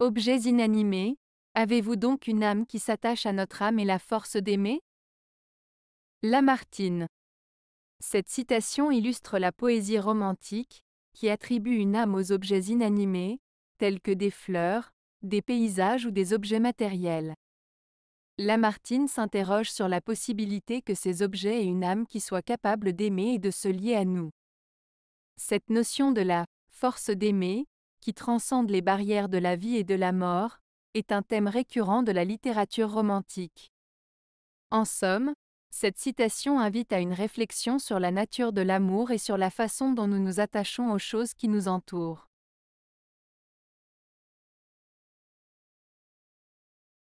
Objets inanimés, avez-vous donc une âme qui s'attache à notre âme et la force d'aimer Lamartine. Cette citation illustre la poésie romantique, qui attribue une âme aux objets inanimés, tels que des fleurs, des paysages ou des objets matériels. Lamartine s'interroge sur la possibilité que ces objets aient une âme qui soit capable d'aimer et de se lier à nous. Cette notion de la force d'aimer qui transcende les barrières de la vie et de la mort, est un thème récurrent de la littérature romantique. En somme, cette citation invite à une réflexion sur la nature de l'amour et sur la façon dont nous nous attachons aux choses qui nous entourent.